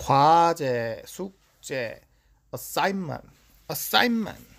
과제, 숙제, assignment, assignment.